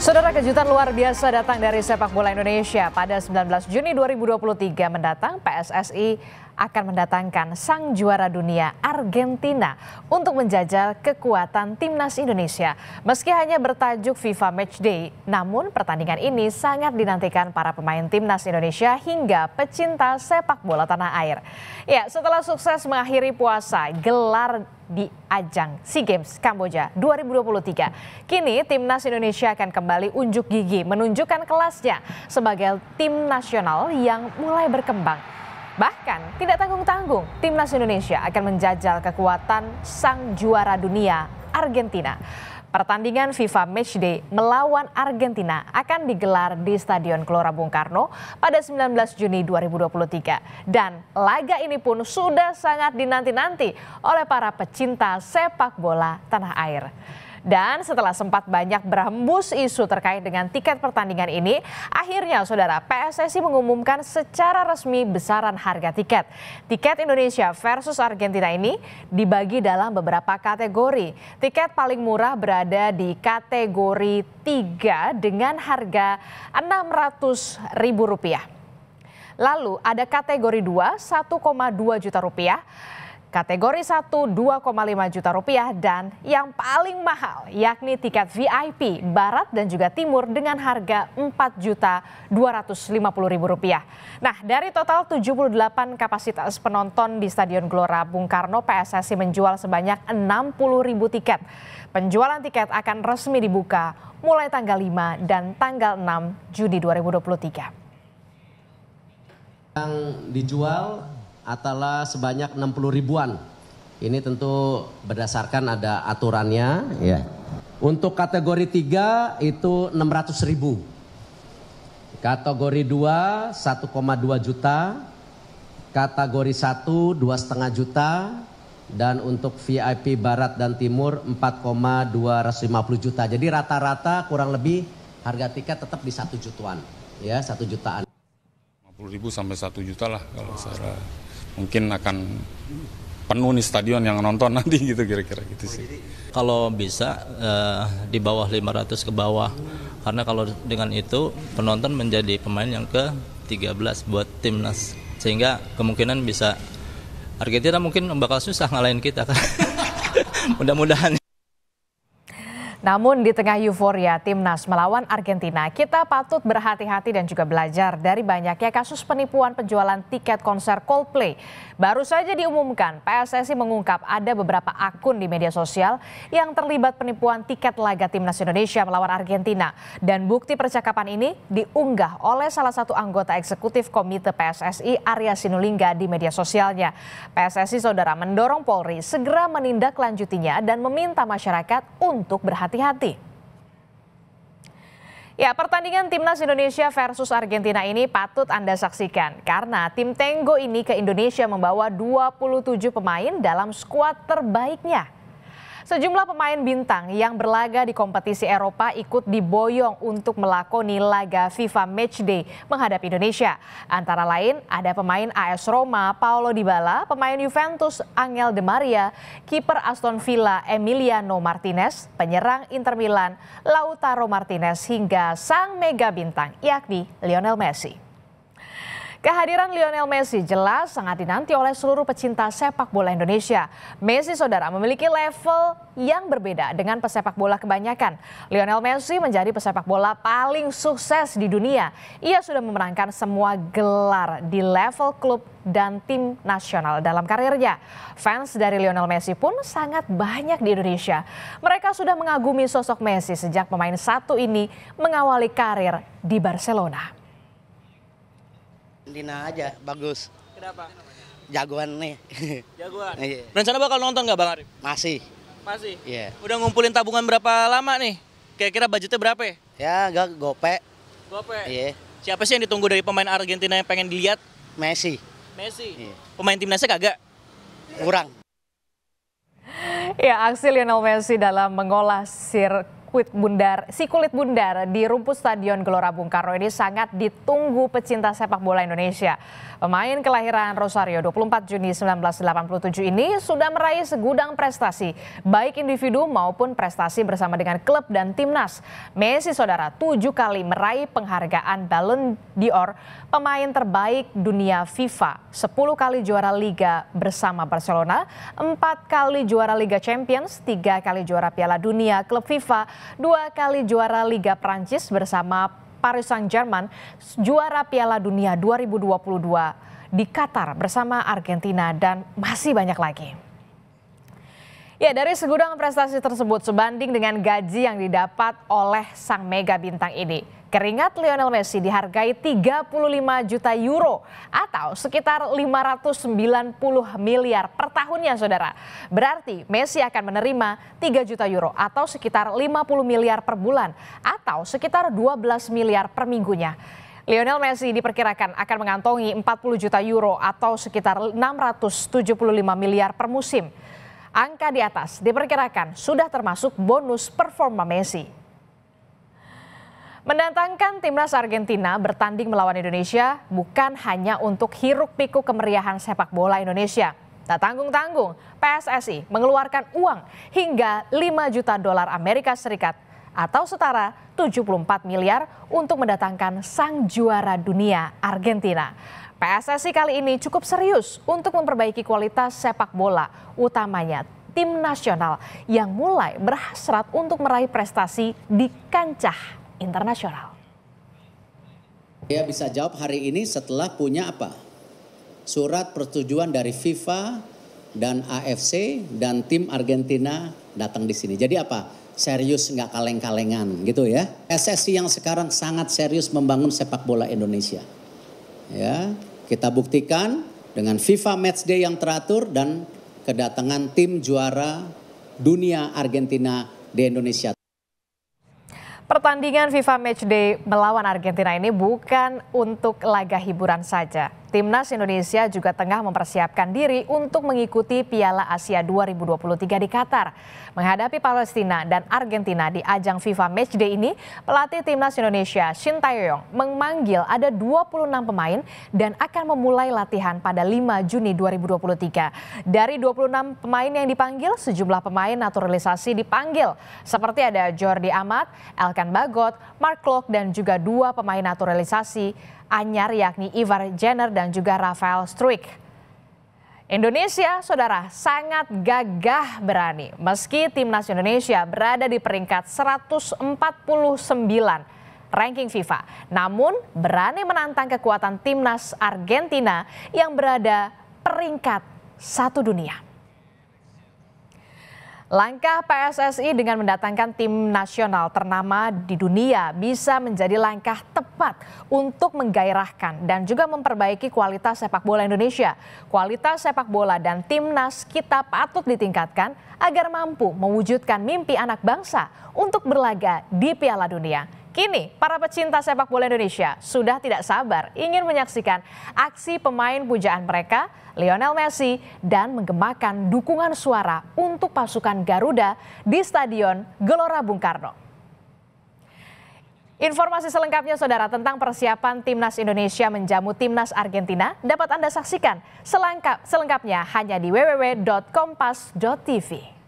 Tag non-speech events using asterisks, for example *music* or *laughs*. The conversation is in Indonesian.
Saudara kejutan luar biasa datang dari sepak bola Indonesia. Pada 19 Juni 2023 mendatang, PSSI akan mendatangkan sang juara dunia Argentina untuk menjajal kekuatan timnas Indonesia. Meski hanya bertajuk FIFA Match Day, namun pertandingan ini sangat dinantikan para pemain timnas Indonesia hingga pecinta sepak bola tanah air. Ya, setelah sukses mengakhiri puasa, gelar di ajang SEA Games Kamboja 2023. Kini timnas Indonesia akan kembali unjuk gigi menunjukkan kelasnya sebagai tim nasional yang mulai berkembang Bahkan tidak tanggung-tanggung, timnas Indonesia akan menjajal kekuatan sang juara dunia Argentina. Pertandingan FIFA Matchday melawan Argentina akan digelar di Stadion Gelora Bung Karno pada 19 Juni 2023. Dan laga ini pun sudah sangat dinanti-nanti oleh para pecinta sepak bola tanah air. Dan setelah sempat banyak berhembus isu terkait dengan tiket pertandingan ini, akhirnya saudara PSSI mengumumkan secara resmi besaran harga tiket. Tiket Indonesia versus Argentina ini dibagi dalam beberapa kategori. Tiket paling murah berada di kategori 3 dengan harga Rp600.000. Lalu ada kategori 2 1,2 juta rupiah Kategori 1 2,5 juta rupiah dan yang paling mahal yakni tiket VIP Barat dan juga Timur dengan harga 4 juta 250 ribu rupiah. Nah dari total 78 kapasitas penonton di Stadion Gelora Bung Karno PSSI menjual sebanyak 60 ribu tiket. Penjualan tiket akan resmi dibuka mulai tanggal 5 dan tanggal 6 Juni 2023. Yang dijual adalah sebanyak 60 ribuan. Ini tentu berdasarkan ada aturannya ya. Untuk kategori 3 itu 600 ribu. Kategori 2 1,2 juta. Kategori 1 2,5 juta. Dan untuk VIP Barat dan Timur 4,250 juta. Jadi rata-rata kurang lebih harga tiket tetap di 1 jutaan. Ya, 1 jutaan. 50 ribu sampai 1 juta lah kalau oh mungkin akan penuh nih stadion yang nonton *laughs* nanti gitu kira-kira gitu sih. Kalau bisa eh, di bawah 500 ke bawah karena kalau dengan itu penonton menjadi pemain yang ke 13 buat timnas sehingga kemungkinan bisa Argentina mungkin bakal susah ngalahin kita kan. *laughs* Mudah-mudahan. Namun di tengah euforia timnas melawan Argentina, kita patut berhati-hati dan juga belajar dari banyaknya kasus penipuan penjualan tiket konser Coldplay. Baru saja diumumkan, PSSI mengungkap ada beberapa akun di media sosial yang terlibat penipuan tiket laga timnas Indonesia melawan Argentina. Dan bukti percakapan ini diunggah oleh salah satu anggota eksekutif Komite PSSI Arya Sinulinga di media sosialnya. PSSI Saudara mendorong Polri segera menindaklanjutinya dan meminta masyarakat untuk berhati hati hati-hati. Ya, pertandingan timnas Indonesia versus Argentina ini patut Anda saksikan karena tim Tenggo ini ke Indonesia membawa 27 pemain dalam skuad terbaiknya. Sejumlah pemain bintang yang berlaga di kompetisi Eropa ikut diboyong untuk melakoni laga FIFA Matchday menghadapi Indonesia. Antara lain ada pemain AS Roma Paolo Dybala, pemain Juventus Angel De Maria, kiper Aston Villa Emiliano Martinez, penyerang Inter Milan Lautaro Martinez hingga sang mega bintang yakni Lionel Messi. Kehadiran Lionel Messi jelas sangat dinanti oleh seluruh pecinta sepak bola Indonesia. Messi saudara memiliki level yang berbeda dengan pesepak bola kebanyakan. Lionel Messi menjadi pesepak bola paling sukses di dunia. Ia sudah memenangkan semua gelar di level klub dan tim nasional dalam karirnya. Fans dari Lionel Messi pun sangat banyak di Indonesia. Mereka sudah mengagumi sosok Messi sejak pemain satu ini mengawali karir di Barcelona. Argentina aja, bagus. Kenapa? Jagoan nih. *laughs* Jagoan. yeah. Rencana bakal nonton nggak Bang Arif? Masih. Masih. Iya. Yeah. Udah ngumpulin tabungan berapa lama nih? Kira-kira budgetnya berapa ya? Ya, gak gope. Gope. Iya. Yeah. Siapa sih yang ditunggu dari pemain Argentina yang pengen dilihat? Messi. Messi. Yeah. Pemain timnasnya kagak? Kurang. Ya, aksi Lionel Messi dalam mengolah sir sirkuit bundar, si kulit bundar di rumput Stadion Gelora Bung Karno ini sangat ditunggu pecinta sepak bola Indonesia. Pemain kelahiran Rosario 24 Juni 1987 ini sudah meraih segudang prestasi, baik individu maupun prestasi bersama dengan klub dan timnas. Messi saudara tujuh kali meraih penghargaan Ballon d'Or, pemain terbaik dunia FIFA, sepuluh kali juara Liga bersama Barcelona, empat kali juara Liga Champions, tiga kali juara Piala Dunia klub FIFA, dua kali juara Liga Prancis bersama Paris Saint-Germain, juara Piala Dunia 2022 di Qatar bersama Argentina dan masih banyak lagi. Ya, dari segudang prestasi tersebut sebanding dengan gaji yang didapat oleh sang mega bintang ini. Keringat Lionel Messi dihargai 35 juta euro atau sekitar 590 miliar per tahunnya saudara. Berarti Messi akan menerima 3 juta euro atau sekitar 50 miliar per bulan atau sekitar 12 miliar per minggunya. Lionel Messi diperkirakan akan mengantongi 40 juta euro atau sekitar 675 miliar per musim. Angka di atas diperkirakan sudah termasuk bonus performa Messi. Mendatangkan timnas Argentina bertanding melawan Indonesia bukan hanya untuk hiruk-pikuk kemeriahan sepak bola Indonesia. Tak tanggung-tanggung, PSSI mengeluarkan uang hingga 5 juta dolar Amerika Serikat atau setara 74 miliar untuk mendatangkan sang juara dunia Argentina. PSSI kali ini cukup serius untuk memperbaiki kualitas sepak bola, utamanya tim nasional yang mulai berhasrat untuk meraih prestasi di kancah internasional. Ya, bisa jawab hari ini setelah punya apa? Surat persetujuan dari FIFA dan AFC dan tim Argentina datang di sini. Jadi apa? Serius nggak kaleng-kalengan gitu ya. SSC yang sekarang sangat serius membangun sepak bola Indonesia. Ya, kita buktikan dengan FIFA Match Day yang teratur dan kedatangan tim juara dunia Argentina di Indonesia. Pertandingan FIFA Matchday melawan Argentina ini bukan untuk laga hiburan saja. Timnas Indonesia juga tengah mempersiapkan diri untuk mengikuti Piala Asia 2023 di Qatar. Menghadapi Palestina dan Argentina di ajang FIFA Matchday ini, pelatih Timnas Indonesia Shin Taeyong memanggil ada 26 pemain dan akan memulai latihan pada 5 Juni 2023. Dari 26 pemain yang dipanggil, sejumlah pemain naturalisasi dipanggil seperti ada Jordi Amat, El Arkan Bagot, Mark Klok, dan juga dua pemain naturalisasi anyar yakni Ivar Jenner dan juga Rafael Struik. Indonesia, saudara, sangat gagah berani. Meski timnas Indonesia berada di peringkat 149 ranking FIFA, namun berani menantang kekuatan timnas Argentina yang berada peringkat satu dunia. Langkah PSSI dengan mendatangkan tim nasional ternama di dunia bisa menjadi langkah tepat untuk menggairahkan dan juga memperbaiki kualitas sepak bola Indonesia. Kualitas sepak bola dan timnas kita patut ditingkatkan agar mampu mewujudkan mimpi anak bangsa untuk berlaga di Piala Dunia. Kini, para pecinta sepak bola Indonesia sudah tidak sabar ingin menyaksikan aksi pemain pujaan mereka, Lionel Messi, dan menggemakan dukungan suara untuk pasukan Garuda di Stadion Gelora Bung Karno. Informasi selengkapnya saudara tentang persiapan Timnas Indonesia menjamu Timnas Argentina dapat Anda saksikan selengkap, selengkapnya hanya di www.kompas.tv.